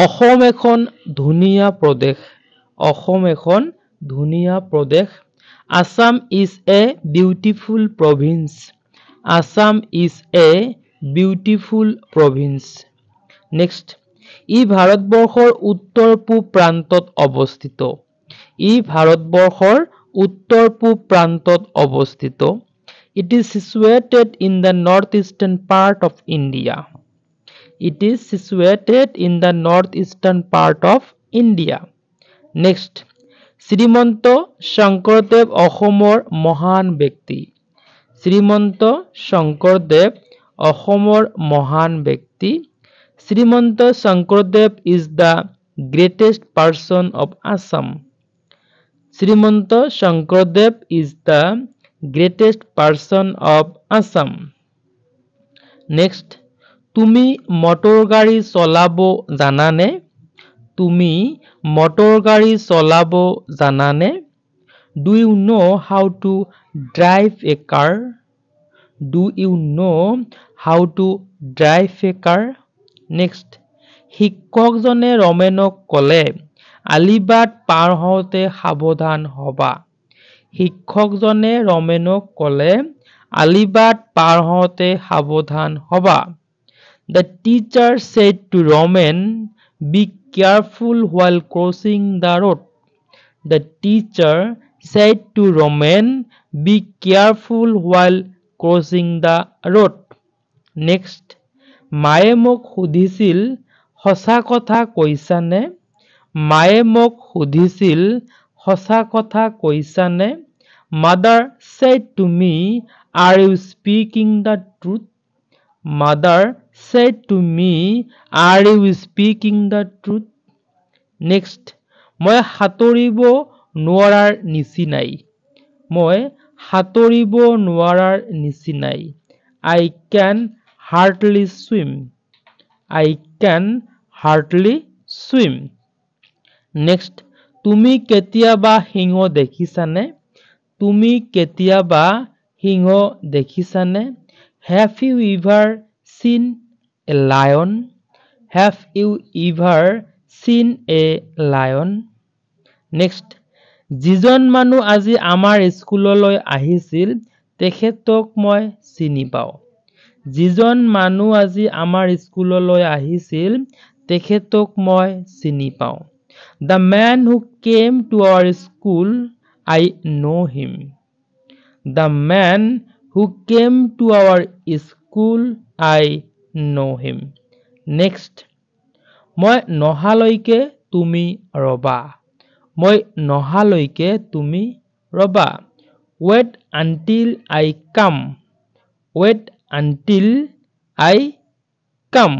অসম এখন ধুনীয়া প্ৰদেশ অসম এখন ধুনীয়া প্ৰদেশ Assam is a beautiful province Assam is a beautiful province next ই ভাৰতবৰ্ষৰ উত্তৰ পূব প্ৰান্তত অৱস্থিত ই ভাৰতবৰ্ষৰ উত্তৰ পূব প্ৰান্তত অৱস্থিত it is situated in the north eastern part of India It is situated in the northeastern part of India. Next, Srimanta Sankardev অসমৰ মহান ব্যক্তি শ্ৰীমন্ত শংকৰদেৱ অসমৰ মহান ব্যক্তি Srimanta Sankardev is the greatest person of Assam Srimanta Sankardev is the greatest person of Assam next তুমি motor গাড়ী চলাব জানানে তুমি মটৰ গাড়ী চলাব জানানে do you know' how to drive a car do you know' how to drive a car next শিক্ষকজনে ৰমেনক ক'লে আলিবাট পাৰ হওঁতে সাৱধান হ'বা শিক্ষকজনে ৰমেনক ক'লে আলিবাট পাৰ হওঁতে সাৱধান হ'বা The teacher said to Roman, be careful while crossing the road. The teacher said to Roman, be careful while crossing the road. Next, Mae mok hudhisil hosa kotha koisane. Mae mok hudhisil hosa kotha koisane. Mother said to me, are you speaking the truth? Mother said to me, Are you speaking the truth? Next মই সাঁতুৰিব নোৱাৰাৰ নিচিনাই মই সাঁতুৰিব নোৱাৰাৰ নিচিনাই I can hardly swim I can hardly swim next তুমি কেতিয়াবা সিংহ দেখিছানে তুমি কেতিয়াবা সিংহ দেখিছানে have you ever seen a lion have you ever seen a lion next যিজন মানুহ আজি আমাৰ স্কুললৈ আহিছিল তেখেতক মই চিনি পাওঁ যিজন মানুহ আজি আমাৰ স্কুললৈ আহিছিল তেখেতক মই চিনি পাওঁ the man who came to our school I know' him the man who came to our school I know him. Next, মই নহালৈকে তুমি ৰবা মই নহালৈকে তুমি ৰবা weight until I come weight until I come